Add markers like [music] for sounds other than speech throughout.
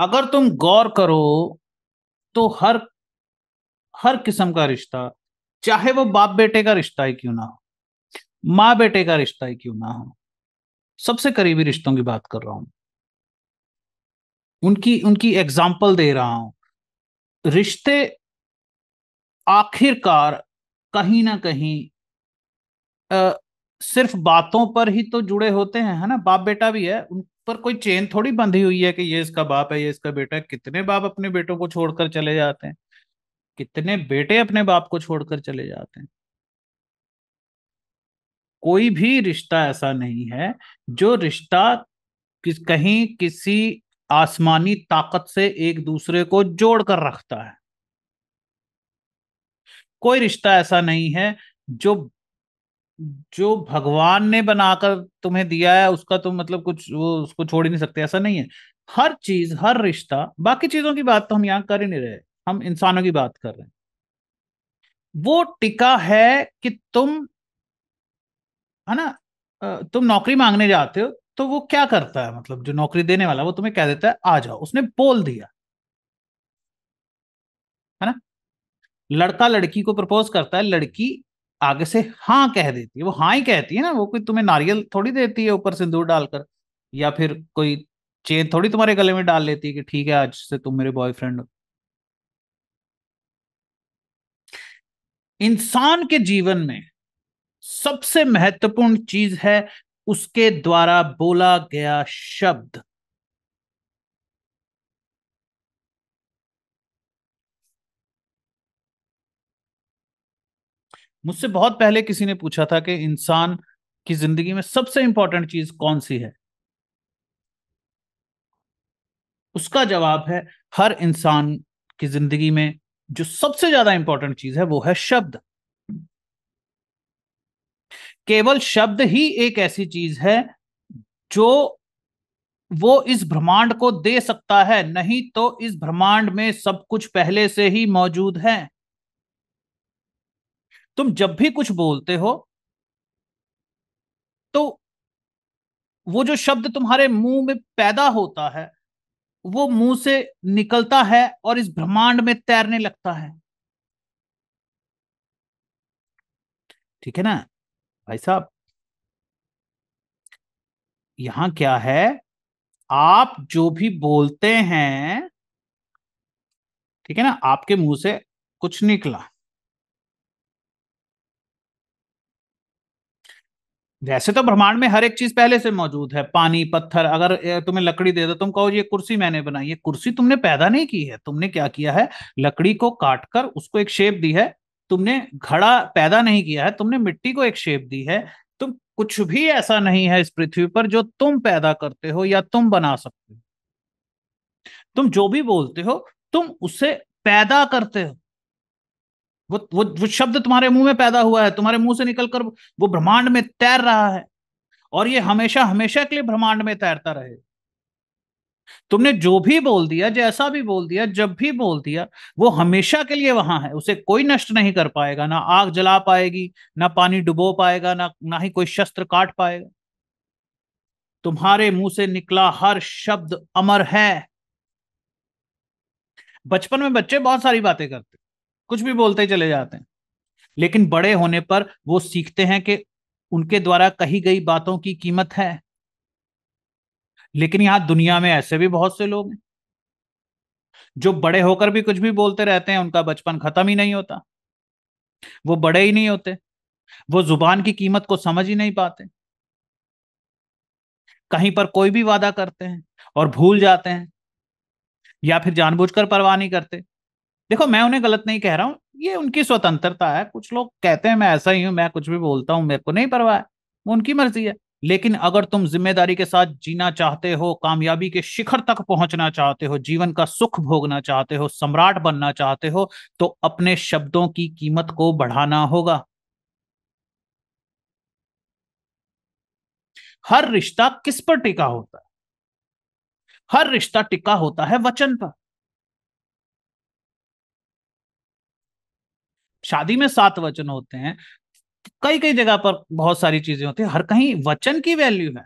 अगर तुम गौर करो तो हर हर किस्म का रिश्ता चाहे वो बाप बेटे का रिश्ता ही क्यों ना हो माँ बेटे का रिश्ता ही क्यों ना हो सबसे करीबी रिश्तों की बात कर रहा हूं उनकी उनकी एग्जाम्पल दे रहा हूं रिश्ते आखिरकार कहीं ना कहीं सिर्फ बातों पर ही तो जुड़े होते हैं है ना बाप बेटा भी है उन पर कोई चेन थोड़ी बंधी हुई है कि ये इसका बाप है ये इसका बेटा है कितने बाप अपने बेटों को छोड़कर चले जाते हैं कितने बेटे अपने बाप को छोड़कर चले जाते हैं कोई भी रिश्ता ऐसा नहीं है जो रिश्ता किस कहीं किसी आसमानी ताकत से एक दूसरे को जोड़कर रखता है कोई रिश्ता ऐसा नहीं है जो जो भगवान ने बनाकर तुम्हें दिया है उसका तुम मतलब कुछ वो उसको छोड़ ही नहीं सकते ऐसा नहीं है हर चीज हर रिश्ता बाकी चीजों की बात तो हम यहाँ कर ही नहीं रहे हम इंसानों की बात कर रहे हैं वो टिका है कि तुम है ना तुम नौकरी मांगने जाते हो तो वो क्या करता है मतलब जो नौकरी देने वाला वो तुम्हें कह देता है आ जाओ उसने बोल दिया है ना लड़का लड़की को प्रपोज करता है लड़की आगे से हाँ कह देती है वो हाँ ही कहती है ना वो कोई तुम्हें नारियल थोड़ी देती है ऊपर सिंदूर डालकर या फिर कोई चेन थोड़ी तुम्हारे गले में डाल लेती है कि ठीक है आज से तुम मेरे बॉयफ्रेंड हो इंसान के जीवन में सबसे महत्वपूर्ण चीज है उसके द्वारा बोला गया शब्द मुझसे बहुत पहले किसी ने पूछा था कि इंसान की जिंदगी में सबसे इंपॉर्टेंट चीज कौन सी है उसका जवाब है हर इंसान की जिंदगी में जो सबसे ज्यादा इंपॉर्टेंट चीज है वो है शब्द केवल शब्द ही एक ऐसी चीज है जो वो इस ब्रह्मांड को दे सकता है नहीं तो इस ब्रह्मांड में सब कुछ पहले से ही मौजूद है तुम जब भी कुछ बोलते हो तो वो जो शब्द तुम्हारे मुंह में पैदा होता है वो मुंह से निकलता है और इस ब्रह्मांड में तैरने लगता है ठीक है ना भाई साहब यहां क्या है आप जो भी बोलते हैं ठीक है ना आपके मुंह से कुछ निकला वैसे तो ब्रह्मांड में हर एक चीज पहले से मौजूद है पानी पत्थर अगर तुम्हें लकड़ी दे दो तुम कहो ये कुर्सी मैंने बनाई है कुर्सी तुमने पैदा नहीं की है तुमने क्या किया है लकड़ी को काट कर उसको एक शेप दी है तुमने घड़ा पैदा नहीं किया है तुमने मिट्टी को एक शेप दी है तुम कुछ भी ऐसा नहीं है इस पृथ्वी पर जो तुम पैदा करते हो या तुम बना सकते हो तुम जो भी बोलते हो तुम उसे पैदा करते हो वो वो वो शब्द तुम्हारे मुंह में पैदा हुआ है तुम्हारे मुंह से निकलकर वो ब्रह्मांड में तैर रहा है और ये हमेशा हमेशा के लिए ब्रह्मांड में तैरता रहे तुमने जो भी बोल दिया जैसा भी बोल दिया जब भी बोल दिया वो हमेशा के लिए वहां है उसे कोई नष्ट नहीं कर पाएगा ना आग जला पाएगी ना पानी डुबो पाएगा ना ना ही कोई शस्त्र काट पाएगा तुम्हारे मुंह से निकला हर शब्द अमर है बचपन में बच्चे बहुत सारी बातें करते कुछ भी बोलते चले जाते हैं लेकिन बड़े होने पर वो सीखते हैं कि उनके द्वारा कही गई बातों की कीमत है लेकिन यहां दुनिया में ऐसे भी बहुत से लोग हैं जो बड़े होकर भी कुछ भी बोलते रहते हैं उनका बचपन खत्म ही नहीं होता वो बड़े ही नहीं होते वो जुबान की कीमत को समझ ही नहीं पाते कहीं पर कोई भी वादा करते हैं और भूल जाते हैं या फिर जानबूझकर परवाह नहीं करते देखो मैं उन्हें गलत नहीं कह रहा हूं ये उनकी स्वतंत्रता है कुछ लोग कहते हैं मैं ऐसा ही हूं मैं कुछ भी बोलता हूं मेरे को नहीं परवाह है वो उनकी मर्जी है लेकिन अगर तुम जिम्मेदारी के साथ जीना चाहते हो कामयाबी के शिखर तक पहुंचना चाहते हो जीवन का सुख भोगना चाहते हो सम्राट बनना चाहते हो तो अपने शब्दों की कीमत को बढ़ाना होगा हर रिश्ता किस पर टिका होता है हर रिश्ता टिका होता है वचन पर शादी में सात वचन होते हैं कई कई जगह पर बहुत सारी चीजें होती है हर कहीं वचन की वैल्यू है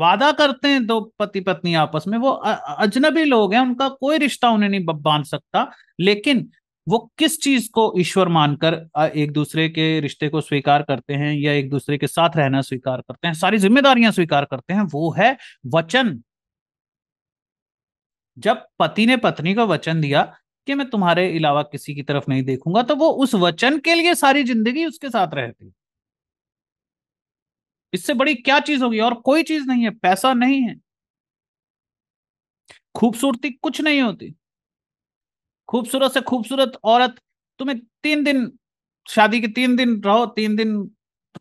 वादा करते हैं दो तो पति पत्नी आपस में वो अजनबी लोग हैं उनका कोई रिश्ता उन्हें नहीं बांध सकता लेकिन वो किस चीज को ईश्वर मानकर एक दूसरे के रिश्ते को स्वीकार करते हैं या एक दूसरे के साथ रहना स्वीकार करते हैं सारी जिम्मेदारियां स्वीकार करते हैं वो है वचन जब पति ने पत्नी को वचन दिया कि मैं तुम्हारे अलावा किसी की तरफ नहीं देखूंगा तो वो उस वचन के लिए सारी जिंदगी उसके साथ रहती इससे बड़ी क्या चीज होगी और कोई चीज नहीं है पैसा नहीं है खूबसूरती कुछ नहीं होती खूबसूरत से खूबसूरत औरत तुम्हें तीन दिन शादी के तीन दिन रहो तीन दिन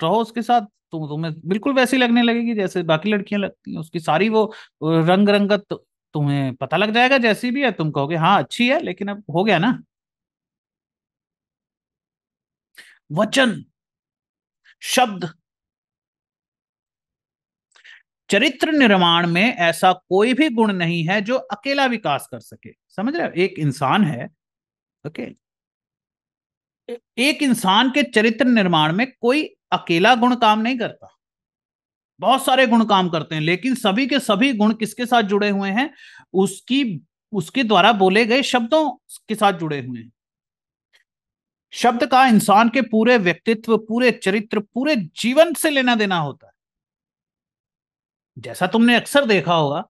रहो उसके साथ तुम तो तुम्हें बिल्कुल वैसी लगने लगेगी जैसे बाकी लड़कियां लगती हैं उसकी सारी वो रंग रंगत तुम्हें पता लग जाएगा जैसी भी है तुम कहोगे हाँ अच्छी है लेकिन अब हो गया ना वचन शब्द चरित्र निर्माण में ऐसा कोई भी गुण नहीं है जो अकेला विकास कर सके समझ रहे हो एक इंसान है ओके एक इंसान के चरित्र निर्माण में कोई अकेला गुण काम नहीं करता बहुत सारे गुण काम करते हैं लेकिन सभी के सभी गुण किसके साथ जुड़े हुए हैं उसकी उसके द्वारा बोले गए शब्दों के साथ जुड़े हुए हैं शब्द का इंसान के पूरे व्यक्तित्व पूरे चरित्र पूरे जीवन से लेना देना होता है जैसा तुमने अक्सर देखा होगा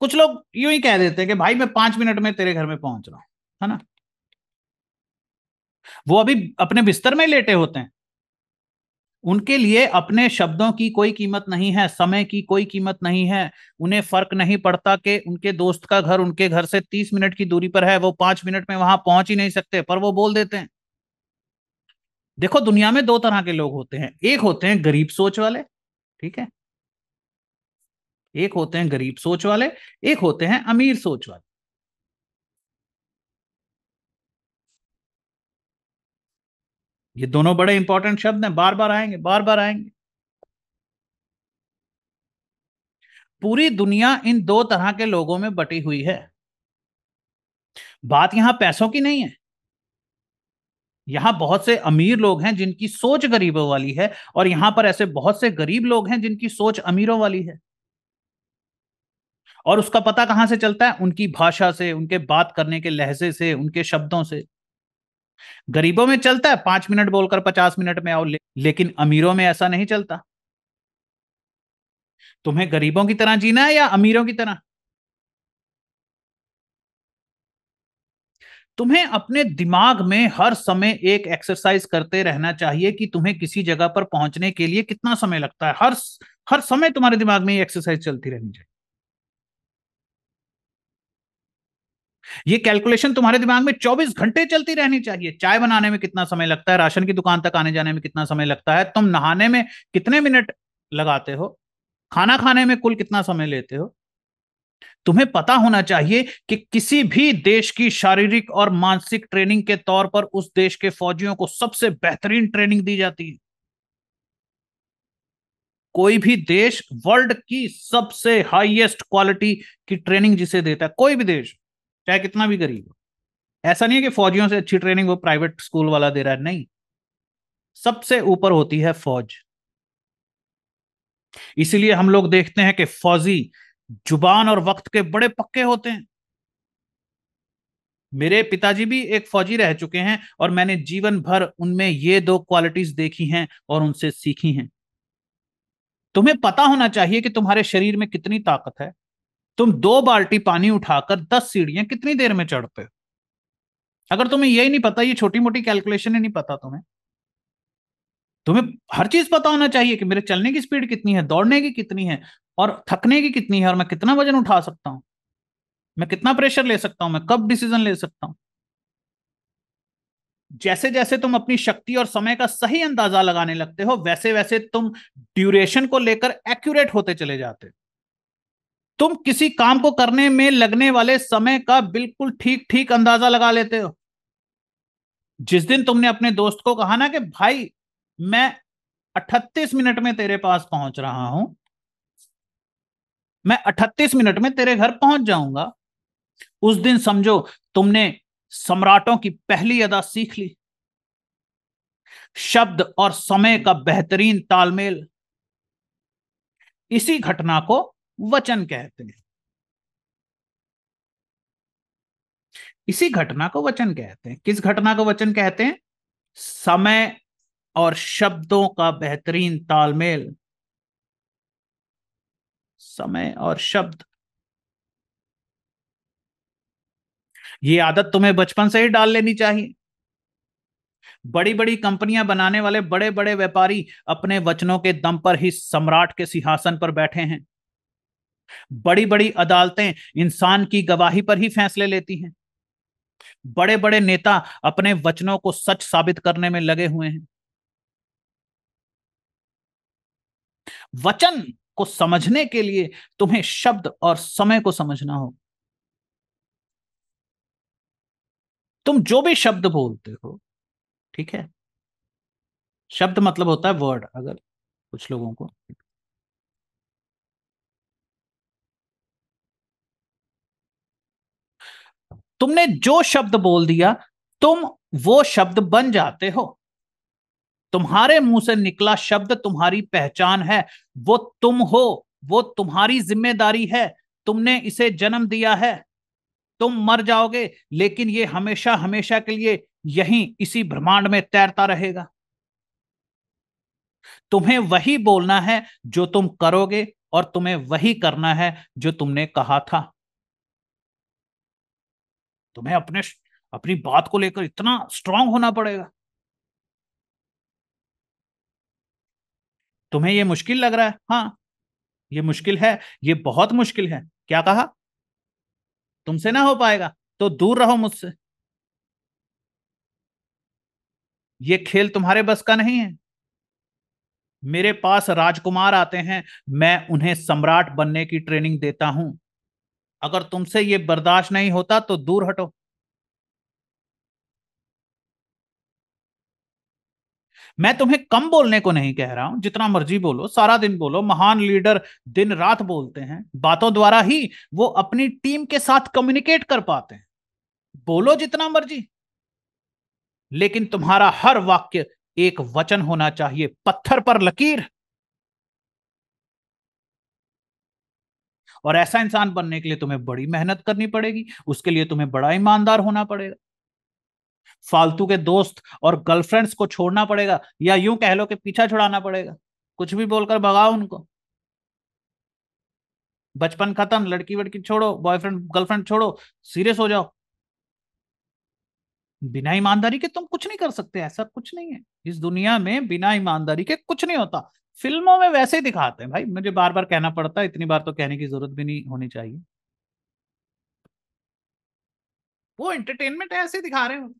कुछ लोग यूं ही कह देते हैं कि भाई मैं पांच मिनट में तेरे घर में पहुंच रहा हूं है ना वो अभी अपने बिस्तर में लेटे होते हैं उनके लिए अपने शब्दों की कोई कीमत नहीं है समय की कोई कीमत नहीं है उन्हें फर्क नहीं पड़ता कि उनके दोस्त का घर उनके घर से तीस मिनट की दूरी पर है वो पांच मिनट में वहां पहुंच ही नहीं सकते पर वो बोल देते हैं देखो दुनिया में दो तरह के लोग होते हैं एक होते हैं गरीब सोच वाले ठीक है एक होते हैं गरीब सोच वाले एक होते हैं अमीर सोच वाले ये दोनों बड़े इंपॉर्टेंट शब्द हैं बार बार आएंगे बार बार आएंगे पूरी दुनिया इन दो तरह के लोगों में बटी हुई है बात यहां पैसों की नहीं है यहां बहुत से अमीर लोग हैं जिनकी सोच गरीबों वाली है और यहां पर ऐसे बहुत से गरीब लोग हैं जिनकी सोच अमीरों वाली है और उसका पता कहां से चलता है उनकी भाषा से उनके बात करने के लहजे से उनके शब्दों से गरीबों में चलता है पांच मिनट बोलकर पचास मिनट में आओ ले, लेकिन अमीरों में ऐसा नहीं चलता तुम्हें गरीबों की तरह जीना है या अमीरों की तरह तुम्हें अपने दिमाग में हर समय एक एक्सरसाइज करते रहना चाहिए कि तुम्हें किसी जगह पर पहुंचने के लिए कितना समय लगता है हर हर समय तुम्हारे दिमाग में ये एक्सरसाइज चलती रहनी चाहिए ये कैलकुलेशन तुम्हारे दिमाग में 24 घंटे चलती रहनी चाहिए चाय बनाने में कितना समय लगता है राशन की दुकान तक आने जाने में कितना समय लगता है तुम नहाने में कितने मिनट लगाते हो खाना खाने में कुल कितना समय लेते हो तुम्हें पता होना चाहिए कि किसी भी देश की शारीरिक और मानसिक ट्रेनिंग के तौर पर उस देश के फौजियों को सबसे बेहतरीन ट्रेनिंग दी जाती है कोई भी देश वर्ल्ड की सबसे हाईएस्ट क्वालिटी की ट्रेनिंग जिसे देता है कोई भी देश चाहे कितना भी गरीब हो ऐसा नहीं है कि फौजियों से अच्छी ट्रेनिंग वो प्राइवेट स्कूल वाला दे रहा है नहीं सबसे ऊपर होती है फौज इसीलिए हम लोग देखते हैं कि फौजी जुबान और वक्त के बड़े पक्के होते हैं मेरे पिताजी भी एक फौजी रह चुके हैं और मैंने जीवन भर उनमें ये दो क्वालिटीज देखी हैं और उनसे सीखी हैं तुम्हें पता होना चाहिए कि तुम्हारे शरीर में कितनी ताकत है तुम दो बाल्टी पानी उठाकर दस सीढ़ियां कितनी देर में चढ़ते हो अगर तुम्हें यही नहीं पता ये छोटी मोटी कैलकुलेशन ही नहीं पता तुम्हें तुम्हें हर चीज पता होना चाहिए कि मेरे चलने की स्पीड कितनी है दौड़ने की कितनी है और थकने की कितनी है और मैं कितना वजन उठा सकता हूं मैं कितना प्रेशर ले सकता हूं मैं कब डिसीजन ले सकता हूं जैसे जैसे तुम अपनी शक्ति और समय का सही अंदाजा लगाने लगते हो वैसे वैसे तुम ड्यूरेशन को लेकर एक्यूरेट होते चले जाते हो तुम किसी काम को करने में लगने वाले समय का बिल्कुल ठीक ठीक अंदाजा लगा लेते हो जिस दिन तुमने अपने दोस्त को कहा ना कि भाई मैं 38 मिनट में तेरे पास पहुंच रहा हूं मैं 38 मिनट में तेरे घर पहुंच जाऊंगा उस दिन समझो तुमने सम्राटों की पहली अदा सीख ली शब्द और समय का बेहतरीन तालमेल इसी घटना को वचन कहते हैं इसी घटना को वचन कहते हैं किस घटना को वचन कहते हैं समय और शब्दों का बेहतरीन तालमेल समय और शब्द ये आदत तुम्हें बचपन से ही डाल लेनी चाहिए बड़ी बड़ी कंपनियां बनाने वाले बड़े बड़े व्यापारी अपने वचनों के दम पर ही सम्राट के सिंहासन पर बैठे हैं बड़ी बड़ी अदालतें इंसान की गवाही पर ही फैसले लेती हैं बड़े बड़े नेता अपने वचनों को सच साबित करने में लगे हुए हैं वचन को समझने के लिए तुम्हें शब्द और समय को समझना हो तुम जो भी शब्द बोलते हो ठीक है शब्द मतलब होता है वर्ड अगर कुछ लोगों को तुमने जो शब्द बोल दिया तुम वो शब्द बन जाते हो तुम्हारे मुंह से निकला शब्द तुम्हारी पहचान है वो तुम हो वो तुम्हारी जिम्मेदारी है तुमने इसे जन्म दिया है तुम मर जाओगे लेकिन ये हमेशा हमेशा के लिए यहीं इसी ब्रह्मांड में तैरता रहेगा तुम्हें वही बोलना है जो तुम करोगे और तुम्हें वही करना है जो तुमने कहा था तुम्हें अपने अपनी बात को लेकर इतना स्ट्रांग होना पड़ेगा तुम्हें यह मुश्किल लग रहा है हाँ ये मुश्किल है ये बहुत मुश्किल है क्या कहा तुमसे ना हो पाएगा तो दूर रहो मुझसे ये खेल तुम्हारे बस का नहीं है मेरे पास राजकुमार आते हैं मैं उन्हें सम्राट बनने की ट्रेनिंग देता हूं अगर तुमसे ये बर्दाश्त नहीं होता तो दूर हटो मैं तुम्हें कम बोलने को नहीं कह रहा हूं जितना मर्जी बोलो सारा दिन बोलो महान लीडर दिन रात बोलते हैं बातों द्वारा ही वो अपनी टीम के साथ कम्युनिकेट कर पाते हैं बोलो जितना मर्जी लेकिन तुम्हारा हर वाक्य एक वचन होना चाहिए पत्थर पर लकीर और ऐसा इंसान बनने के लिए तुम्हें बड़ी मेहनत करनी पड़ेगी उसके लिए तुम्हें बड़ा ईमानदार होना पड़ेगा फालतू के दोस्त और गर्लफ्रेंड्स को छोड़ना पड़ेगा या यूं कह लो कि पीछा छुड़ाना पड़ेगा कुछ भी बोलकर भगाओ उनको बचपन खत्म लड़की वड़की छोड़ो बॉयफ्रेंड गर्लफ्रेंड छोड़ो सीरियस हो जाओ बिना ईमानदारी के तुम कुछ नहीं कर सकते ऐसा कुछ नहीं है इस दुनिया में बिना ईमानदारी के कुछ नहीं होता फिल्मों में वैसे ही दिखाते हैं भाई मुझे बार बार कहना पड़ता है इतनी बार तो कहने की जरूरत भी नहीं होनी चाहिए वो एंटरटेनमेंट ऐसे दिखा रहे हो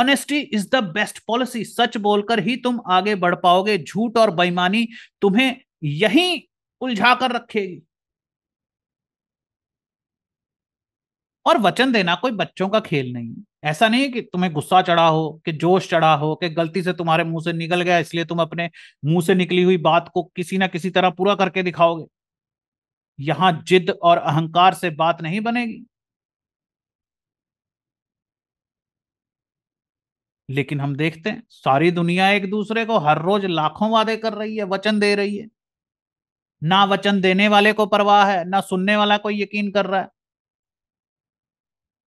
honesty is the best policy सच बोलकर ही तुम आगे बढ़ पाओगे झूठ और बेईमानी तुम्हें यही उलझा कर रखेगी और वचन देना कोई बच्चों का खेल नहीं है ऐसा नहीं कि तुम्हें गुस्सा चढ़ा हो कि जोश चढ़ा हो कि गलती से तुम्हारे मुंह से निकल गया इसलिए तुम अपने मुंह से निकली हुई बात को किसी ना किसी तरह पूरा करके दिखाओगे यहां जिद और अहंकार से बात नहीं बनेगी लेकिन हम देखते हैं सारी दुनिया एक दूसरे को हर रोज लाखों वादे कर रही है वचन दे रही है ना वचन देने वाले को परवाह है ना सुनने वाला कोई यकीन कर रहा है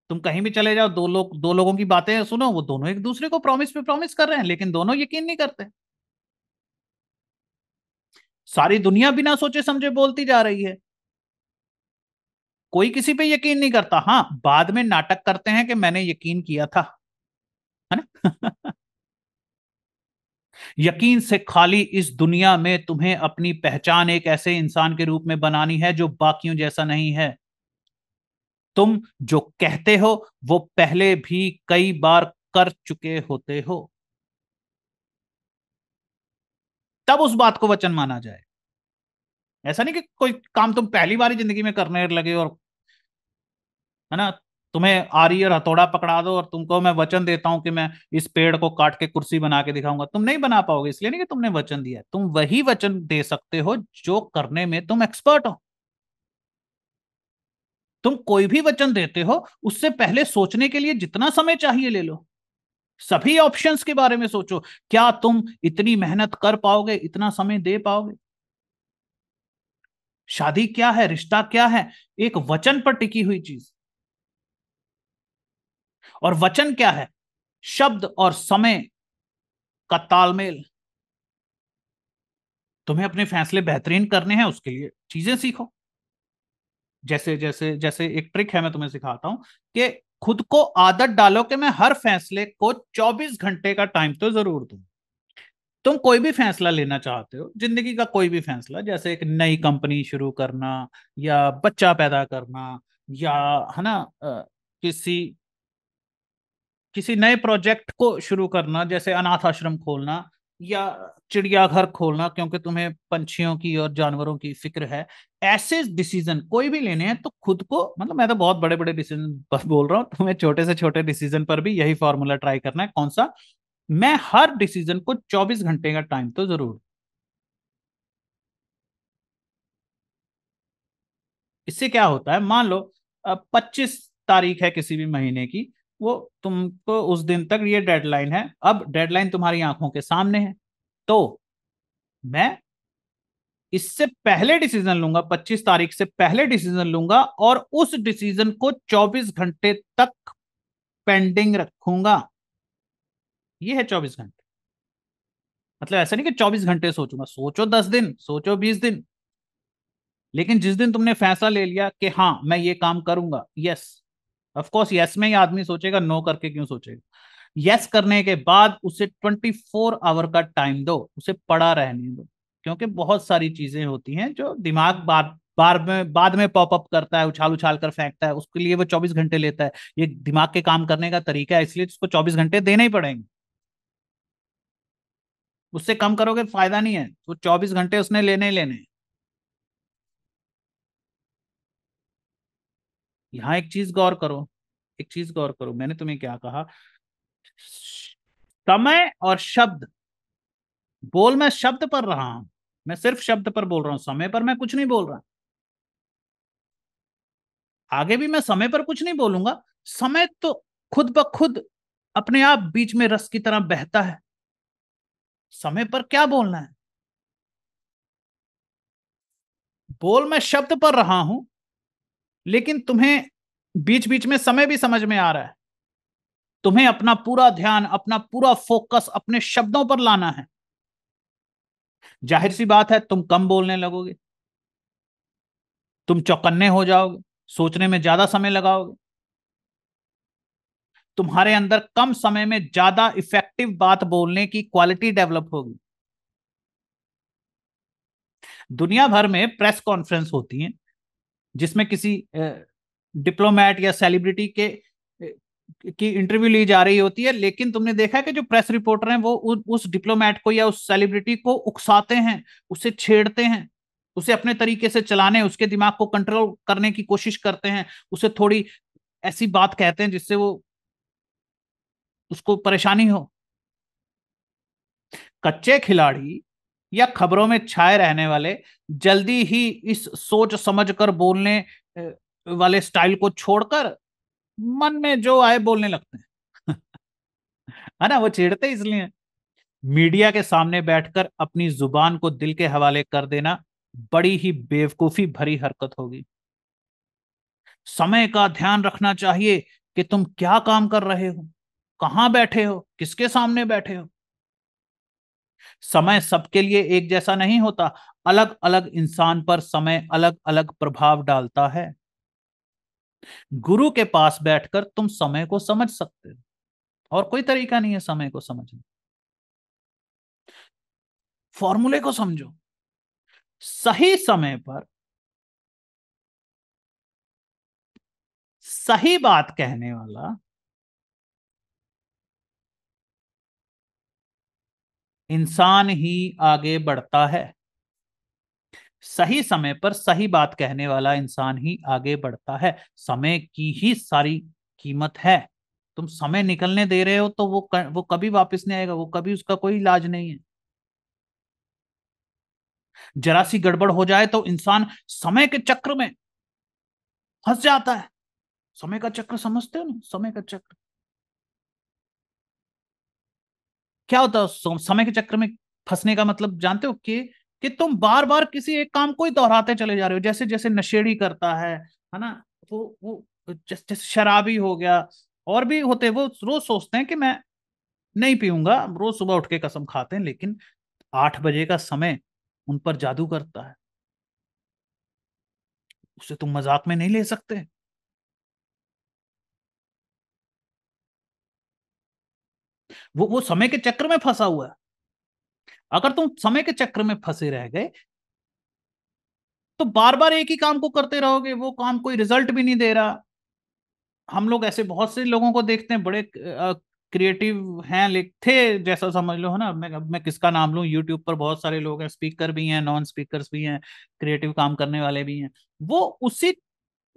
तुम कहीं भी चले जाओ दो लोग दो लोगों की बातें सुनो वो दोनों एक दूसरे को प्रॉमिस पे प्रॉमिस कर रहे हैं लेकिन दोनों यकीन नहीं करते सारी दुनिया बिना सोचे समझे बोलती जा रही है कोई किसी पे यकीन नहीं करता हाँ बाद में नाटक करते हैं कि मैंने यकीन किया था है ना [laughs] यकीन से खाली इस दुनिया में तुम्हें अपनी पहचान एक ऐसे इंसान के रूप में बनानी है जो बाकियों जैसा नहीं है तुम जो कहते हो वो पहले भी कई बार कर चुके होते हो तब उस बात को वचन माना जाए ऐसा नहीं कि कोई काम तुम पहली बार ही जिंदगी में करने लगे और है ना तुम्हें आरी और हथौड़ा पकड़ा दो और तुमको मैं वचन देता हूं कि मैं इस पेड़ को काट के कुर्सी बना के दिखाऊंगा तुम नहीं बना पाओगे इसलिए नहीं कि तुमने वचन दिया तुम वही वचन दे सकते हो जो करने में तुम एक्सपर्ट हो तुम कोई भी वचन देते हो उससे पहले सोचने के लिए जितना समय चाहिए ले लो सभी ऑप्शंस के बारे में सोचो क्या तुम इतनी मेहनत कर पाओगे इतना समय दे पाओगे शादी क्या है रिश्ता क्या है एक वचन पर टिकी हुई चीज और वचन क्या है शब्द और समय का तालमेल तुम्हें अपने फैसले बेहतरीन करने हैं उसके लिए चीजें सीखो जैसे जैसे जैसे एक ट्रिक है मैं तुम्हें सिखाता हूं कि खुद को आदत डालो कि मैं हर फैसले को 24 घंटे का टाइम तो जरूर दू तुम कोई भी फैसला लेना चाहते हो जिंदगी का कोई भी फैसला जैसे एक नई कंपनी शुरू करना या बच्चा पैदा करना या है ना किसी किसी नए प्रोजेक्ट को शुरू करना जैसे अनाथ आश्रम खोलना या चिड़ियाघर खोलना क्योंकि तुम्हें पंछियों की और जानवरों की फिक्र है ऐसे डिसीजन कोई भी लेने हैं तो खुद को मतलब मैं तो बहुत बड़े बड़े डिसीजन बोल रहा हूँ तुम्हें छोटे से छोटे डिसीजन पर भी यही फॉर्मूला ट्राई करना है कौन सा मैं हर डिसीजन को 24 घंटे का टाइम तो जरूर इससे क्या होता है मान लो पच्चीस तारीख है किसी भी महीने की वो तुमको उस दिन तक ये डेडलाइन है अब डेडलाइन तुम्हारी आंखों के सामने है तो मैं इससे पहले डिसीजन लूंगा 25 तारीख से पहले डिसीजन लूंगा और उस डिसीजन को 24 घंटे तक पेंडिंग रखूंगा ये है 24 घंटे मतलब ऐसा नहीं कि 24 घंटे सोचूंगा सोचो 10 दिन सोचो 20 दिन लेकिन जिस दिन तुमने फैसला ले लिया कि हाँ मैं ये काम करूंगा यस ऑफ यस में ही आदमी सोचेगा नो करके क्यों सोचेगा यस करने के बाद उसे 24 आवर का टाइम दो उसे पड़ा रहने दो क्योंकि बहुत सारी चीजें होती हैं जो दिमाग बाद बार में बाद में पॉप अप करता है उछाल उछाल कर फेंकता है उसके लिए वो 24 घंटे लेता है ये दिमाग के काम करने का तरीका है इसलिए उसको 24 घंटे देने ही पड़ेंगे उससे कम करोगे फायदा नहीं है वो तो 24 घंटे उसने लेने लेने यहाँ एक चीज गौर करो एक चीज गौर करो मैंने तुम्हें क्या कहा समय और शब्द बोल मैं शब्द पर रहा हूं मैं सिर्फ शब्द पर बोल रहा हूं समय पर मैं कुछ नहीं बोल रहा आगे भी मैं समय पर कुछ नहीं बोलूंगा समय तो खुद ब खुद अपने आप बीच में रस की तरह बहता है समय पर क्या बोलना है बोल मैं शब्द पर रहा हूं लेकिन तुम्हें बीच बीच में समय भी समझ में आ रहा है तुम्हें अपना पूरा ध्यान अपना पूरा फोकस अपने शब्दों पर लाना है जाहिर सी बात है तुम कम बोलने लगोगे तुम चौकन्ने हो जाओगे सोचने में ज्यादा समय लगाओगे तुम्हारे अंदर कम समय में ज्यादा इफेक्टिव बात बोलने की क्वालिटी डेवलप होगी दुनिया भर में प्रेस कॉन्फ्रेंस होती है जिसमें किसी डिप्लोमेट या सेलिब्रिटी के की इंटरव्यू ली जा रही होती है लेकिन तुमने देखा कि जो प्रेस रिपोर्टर हैं वो उ, उस डिप्लोमेट को या उस सेलिब्रिटी को उकसाते हैं उसे छेड़ते हैं उसे अपने तरीके से चलाने उसके दिमाग को कंट्रोल करने की कोशिश करते हैं उसे थोड़ी ऐसी बात कहते हैं जिससे वो उसको परेशानी हो कच्चे खिलाड़ी या खबरों में छाए रहने वाले जल्दी ही इस सोच समझ कर बोलने वाले स्टाइल को छोड़कर मन में जो आए बोलने लगते हैं [laughs] है ना वो छेड़ते इसलिए मीडिया के सामने बैठकर अपनी जुबान को दिल के हवाले कर देना बड़ी ही बेवकूफी भरी हरकत होगी समय का ध्यान रखना चाहिए कि तुम क्या काम कर रहे हो कहां बैठे हो किसके सामने बैठे हो समय सबके लिए एक जैसा नहीं होता अलग अलग इंसान पर समय अलग अलग प्रभाव डालता है गुरु के पास बैठकर तुम समय को समझ सकते हो और कोई तरीका नहीं है समय को समझने फॉर्मूले को समझो सही समय पर सही बात कहने वाला इंसान ही आगे बढ़ता है सही समय पर सही बात कहने वाला इंसान ही आगे बढ़ता है समय की ही सारी कीमत है तुम समय निकलने दे रहे हो तो वो कर, वो कभी वापस नहीं आएगा वो कभी उसका कोई इलाज नहीं है जरा सी गड़बड़ हो जाए तो इंसान समय के चक्र में फंस जाता है समय का चक्र समझते हो ना समय का चक्र क्या होता है समय के चक्र में फंसने का मतलब जानते हो कि कि तुम बार बार किसी एक काम को ही दोहराते चले जा रहे हो जैसे जैसे नशेड़ी करता है है ना वो वो जैसे जैसे शराबी हो गया और भी होते वो रोज सोचते हैं कि मैं नहीं पीऊंगा रोज सुबह उठ के कसम खाते हैं लेकिन आठ बजे का समय उन पर जादू करता है उसे तुम मजाक में नहीं ले सकते वो वो समय के चक्र में फंसा हुआ है अगर तुम समय के चक्र में फंसे रह गए तो बार बार एक ही काम को करते रहोगे वो काम कोई रिजल्ट भी नहीं दे रहा हम लोग ऐसे बहुत से लोगों को देखते हैं बड़े क्रिएटिव हैं लिखते थे जैसा समझ लो है ना मैं मैं किसका नाम लूँ यूट्यूब पर बहुत सारे लोग हैं स्पीकर भी हैं नॉन स्पीकर भी हैं क्रिएटिव काम करने वाले भी हैं वो उसी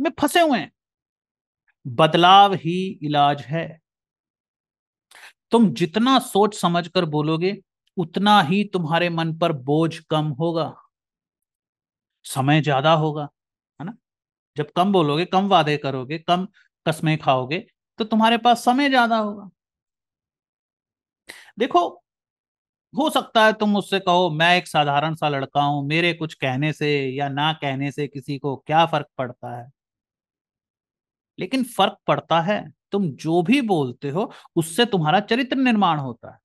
में फंसे हुए हैं बदलाव ही इलाज है तुम जितना सोच समझ कर बोलोगे उतना ही तुम्हारे मन पर बोझ कम होगा समय ज्यादा होगा है ना जब कम बोलोगे कम वादे करोगे कम कस्में खाओगे तो तुम्हारे पास समय ज्यादा होगा देखो हो सकता है तुम उससे कहो मैं एक साधारण सा लड़का हूं मेरे कुछ कहने से या ना कहने से किसी को क्या फर्क पड़ता है लेकिन फर्क पड़ता है तुम जो भी बोलते हो उससे तुम्हारा चरित्र निर्माण होता है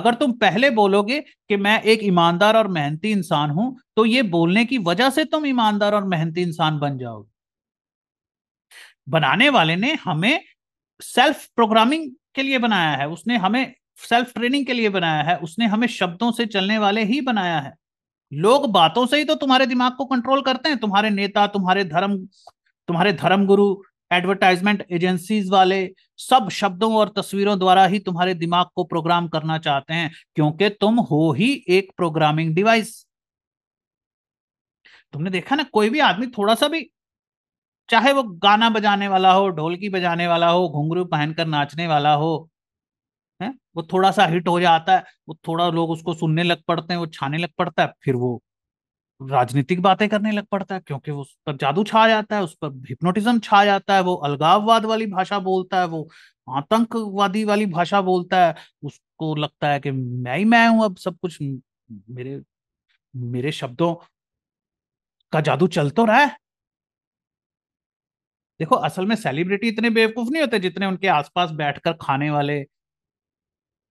अगर तुम पहले बोलोगे कि मैं एक ईमानदार और मेहनती इंसान हूं तो ये बोलने की वजह से तुम ईमानदार और मेहनती इंसान बन जाओगे बनाने वाले ने हमें सेल्फ प्रोग्रामिंग के लिए बनाया है उसने हमें सेल्फ ट्रेनिंग के लिए बनाया है उसने हमें शब्दों से चलने वाले ही बनाया है लोग बातों से ही तो तुम्हारे दिमाग को कंट्रोल करते हैं तुम्हारे नेता तुम्हारे धर्म तुम्हारे धर्म गुरु एडवर्टाइजमेंट एजेंसीज वाले सब शब्दों और तस्वीरों द्वारा ही तुम्हारे दिमाग को प्रोग्राम करना चाहते हैं क्योंकि तुम हो ही एक प्रोग्रामिंग डिवाइस तुमने देखा ना कोई भी आदमी थोड़ा सा भी चाहे वो गाना बजाने वाला हो ढोलकी बजाने वाला हो घुंघरू पहनकर नाचने वाला हो है वो थोड़ा सा हिट हो जाता है वो थोड़ा लोग उसको सुनने लग पड़ते हैं वो छाने लग पड़ता है फिर वो राजनीतिक बातें करने लग पड़ता है क्योंकि वो उस पर जादू छा जाता है उस पर हिप्नोटिज्म छा जाता है वो अलगाववाद वाली भाषा बोलता है वो आतंकवादी वाली भाषा बोलता है उसको लगता है कि मैं ही मैं हूं अब सब कुछ मेरे मेरे शब्दों का जादू चल तो रहा है देखो असल में सेलिब्रिटी इतने बेवकूफ नहीं होते जितने उनके आसपास बैठकर खाने वाले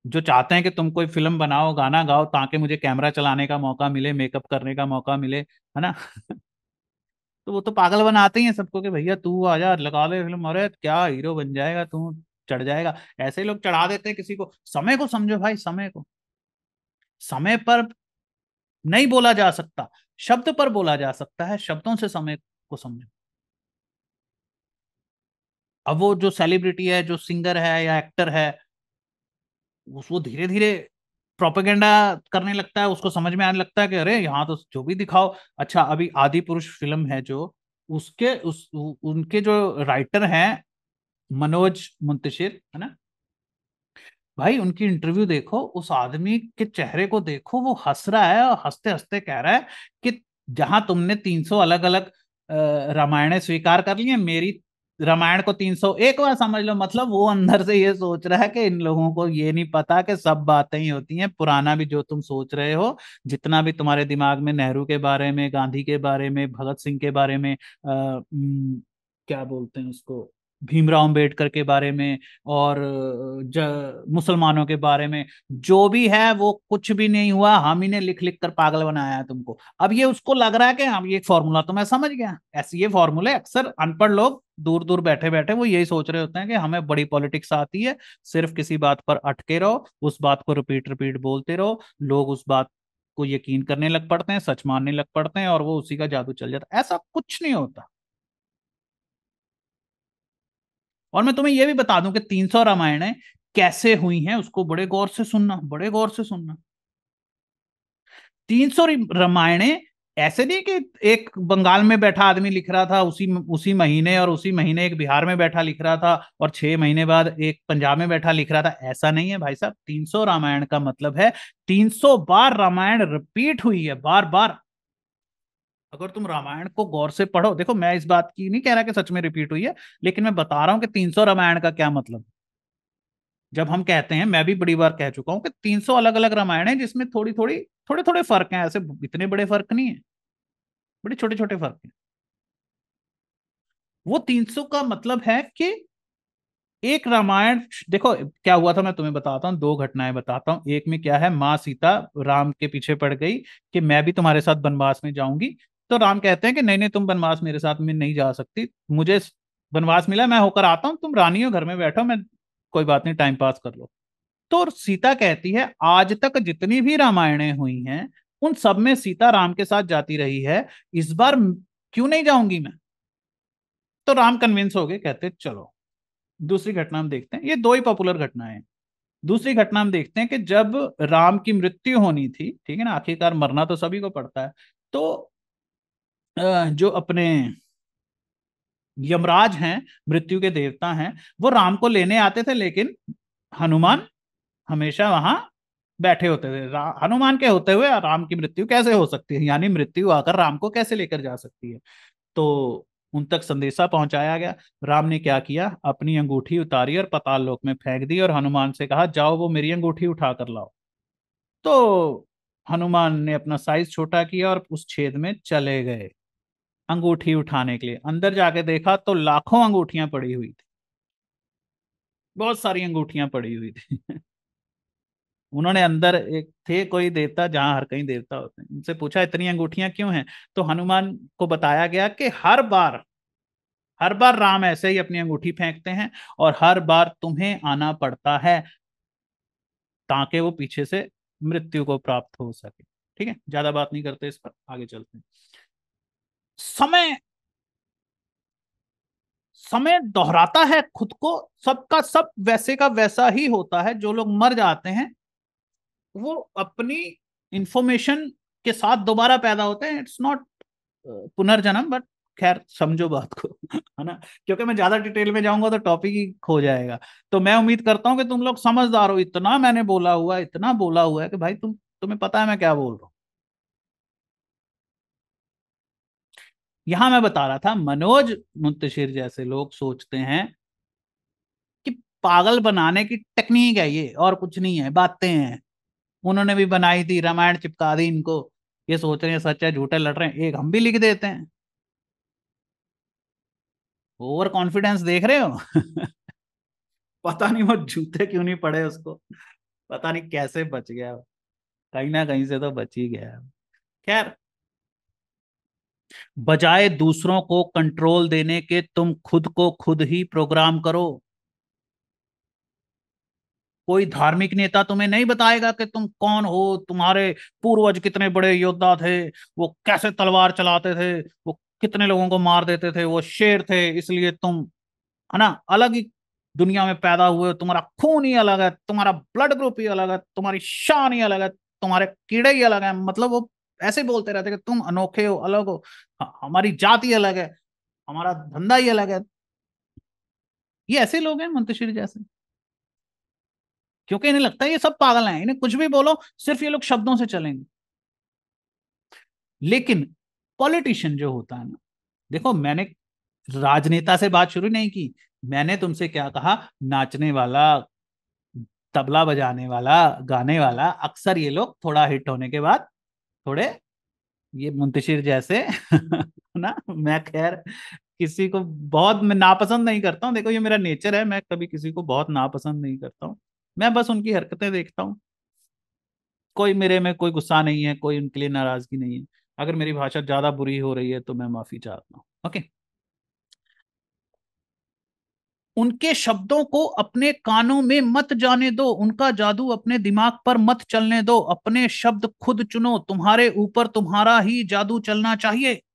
जो चाहते हैं कि तुम कोई फिल्म बनाओ गाना गाओ ताकि मुझे कैमरा चलाने का मौका मिले मेकअप करने का मौका मिले है ना [laughs] तो वो तो पागल बनाते ही हैं सबको कि भैया तू आ जा लगा दे फिल्म अरे क्या हीरो बन जाएगा तू चढ़ जाएगा ऐसे लोग चढ़ा देते हैं किसी को समय को समझो भाई समय को समय पर नहीं बोला जा सकता शब्द पर बोला जा सकता है शब्दों से समय को समझो अब वो जो सेलिब्रिटी है जो सिंगर है या एक्टर है वो धीरे धीरे प्रोपेगेंडा करने लगता है उसको समझ में आने लगता है कि अरे यहाँ तो जो भी दिखाओ अच्छा अभी आदि पुरुष फिल्म है जो उसके उस उनके जो राइटर हैं मनोज मुंतशिर है ना भाई उनकी इंटरव्यू देखो उस आदमी के चेहरे को देखो वो हंस रहा है और हंसते हंसते कह रहा है कि जहां तुमने 300 अलग अलग रामायण स्वीकार कर लिए मेरी रामायण को एक बार समझ लो मतलब वो अंदर से ये सोच रहा है कि इन लोगों को ये नहीं पता कि सब बातें ही होती हैं पुराना भी जो तुम सोच रहे हो जितना भी तुम्हारे दिमाग में नेहरू के बारे में गांधी के बारे में भगत सिंह के बारे में आ, क्या बोलते हैं उसको भीमराव अम्बेडकर के बारे में और मुसलमानों के बारे में जो भी है वो कुछ भी नहीं हुआ हम ही ने लिख लिख कर पागल बनाया है तुमको अब ये उसको लग रहा है कि हम ये फॉर्मूला तो मैं समझ गया ऐसे ये फॉर्मूले अक्सर अनपढ़ लोग दूर दूर बैठे बैठे वो यही सोच रहे होते हैं कि हमें बड़ी पॉलिटिक्स आती है सिर्फ किसी बात पर अटके रहो उस बात को रिपीट रिपीट बोलते रहो लोग उस बात को यकीन करने लग पड़ते हैं सच मानने लग पड़ते हैं और वो उसी का जादू चल जाता है ऐसा कुछ नहीं होता और मैं तुम्हें यह भी बता दूं कि 300 रामायण कैसे हुई हैं उसको बड़े गौर से सुनना बड़े गौर से सुनना 300 रामायणें ऐसे नहीं कि एक बंगाल में बैठा आदमी लिख रहा था उसी उसी महीने और उसी महीने एक बिहार में बैठा लिख रहा था और छह महीने बाद एक पंजाब में बैठा लिख रहा था ऐसा नहीं है भाई साहब 300 रामायण का मतलब है 300 बार रामायण रिपीट हुई है बार बार अगर तुम रामायण को गौर से पढ़ो देखो मैं इस बात की नहीं कह रहा कि सच में रिपीट हुई है लेकिन मैं बता रहा हूं कि तीन रामायण का क्या मतलब जब हम कहते हैं मैं भी बड़ी बार कह चुका हूं कि 300 अलग अलग रामायण है जिसमें थोड़ी थोड़ी थोड़े थोड़े फर्क हैं ऐसे इतने बड़े फर्क नहीं है बड़े छोटे छोटे फर्क हैं वो 300 का मतलब है कि एक रामायण देखो क्या हुआ था मैं तुम्हें बताता हूँ दो घटनाएं बताता हूँ एक में क्या है माँ सीता राम के पीछे पड़ गई कि मैं भी तुम्हारे साथ वनवास में जाऊंगी तो राम कहते हैं कि नहीं नहीं तुम वनवास मेरे साथ में नहीं जा सकती मुझे वनवास मिला मैं होकर आता हूँ तुम रानी हो घर में बैठो मैं कोई बात नहीं टाइम पास कर लो तो सीता कहती है आज तक जितनी भी रामायणें हुई हैं उन सब में सीता राम के साथ जाती रही है इस बार क्यों नहीं जाऊंगी मैं तो राम कन्विंस हो गए कहते चलो दूसरी घटना हम देखते हैं ये दो ही पॉपुलर घटनाएं हैं दूसरी घटना हम देखते हैं कि जब राम की मृत्यु होनी थी ठीक है ना आखिरकार मरना तो सभी को पड़ता है तो जो अपने यमराज हैं मृत्यु के देवता हैं वो राम को लेने आते थे लेकिन हनुमान हमेशा वहां बैठे होते थे हनुमान के होते हुए राम की मृत्यु कैसे हो सकती है यानी मृत्यु आकर राम को कैसे लेकर जा सकती है तो उन तक संदेशा पहुंचाया गया राम ने क्या किया अपनी अंगूठी उतारी और पताल लोक में फेंक दी और हनुमान से कहा जाओ वो मेरी अंगूठी उठा कर लाओ तो हनुमान ने अपना साइज छोटा किया और उस छेद में चले गए अंगूठी उठाने के लिए अंदर जाके देखा तो लाखों अंगूठियां पड़ी हुई थी बहुत सारी अंगूठियां पड़ी हुई थी उन्होंने अंदर एक थे कोई देवता जहां हर कहीं देवता होते हैं उनसे पूछा इतनी अंगूठियां क्यों हैं तो हनुमान को बताया गया कि हर बार हर बार राम ऐसे ही अपनी अंगूठी फेंकते हैं और हर बार तुम्हें आना पड़ता है ताकि वो पीछे से मृत्यु को प्राप्त हो सके ठीक है ज्यादा बात नहीं करते इस पर आगे चलते हैं समय समय दोहराता है खुद को सबका सब वैसे का वैसा ही होता है जो लोग मर जाते हैं वो अपनी इंफॉर्मेशन के साथ दोबारा पैदा होते हैं इट्स नॉट uh, पुनर्जन्म बट खैर समझो बात को [laughs] है ना क्योंकि मैं ज्यादा डिटेल में जाऊंगा तो टॉपिक ही खो जाएगा तो मैं उम्मीद करता हूँ कि तुम लोग समझदार हो इतना मैंने बोला हुआ इतना बोला हुआ है कि भाई तुम तुम्हें पता है मैं क्या बोल रहा हूं यहां मैं बता रहा था मनोज मुंतशिर जैसे लोग सोचते हैं कि पागल बनाने की टेक्निक है ये और कुछ नहीं है बातें हैं उन्होंने भी बनाई थी रामायण चिपका दी इनको ये सोच रहे हैं सच है झूठे लड़ रहे हैं एक हम भी लिख देते हैं ओवर कॉन्फिडेंस देख रहे हो [laughs] पता नहीं वो जूते क्यों नहीं पड़े उसको पता नहीं कैसे बच गया कहीं ना कहीं से तो बच ही गया खैर बजाय दूसरों को कंट्रोल देने के तुम खुद को खुद ही प्रोग्राम करो कोई धार्मिक नेता तुम्हें नहीं बताएगा कि तुम कौन हो तुम्हारे पूर्वज कितने बड़े योद्धा थे वो कैसे तलवार चलाते थे वो कितने लोगों को मार देते थे वो शेर थे इसलिए तुम है ना अलग ही दुनिया में पैदा हुए तुम्हारा खून ही अलग है तुम्हारा ब्लड ग्रुप ही अलग है तुम्हारी शान ही अलग है तुम्हारे कीड़े ही अलग है मतलब वो ऐसे बोलते रहते कि तुम अनोखे हो अलग हो हाँ, हमारी जाति अलग है हमारा धंधा ही अलग है ये ऐसे लोग हैं मंत्री जैसे क्योंकि इन्हें लगता है ये सब पागल हैं इन्हें कुछ भी बोलो सिर्फ ये लोग शब्दों से चलेंगे लेकिन पॉलिटिशियन जो होता है ना देखो मैंने राजनेता से बात शुरू नहीं की मैंने तुमसे क्या कहा नाचने वाला तबला बजाने वाला गाने वाला अक्सर ये लोग थोड़ा हिट होने के बाद थोड़े ये मुंतशिर जैसे [laughs] ना मैं खैर किसी को बहुत मैं नापसंद नहीं करता हूँ देखो ये मेरा नेचर है मैं कभी किसी को बहुत नापसंद नहीं करता हूँ मैं बस उनकी हरकतें देखता हूँ कोई मेरे में कोई गुस्सा नहीं है कोई उनके लिए नाराजगी नहीं है अगर मेरी भाषा ज्यादा बुरी हो रही है तो मैं माफी चाहता हूँ ओके उनके शब्दों को अपने कानों में मत जाने दो उनका जादू अपने दिमाग पर मत चलने दो अपने शब्द खुद चुनो तुम्हारे ऊपर तुम्हारा ही जादू चलना चाहिए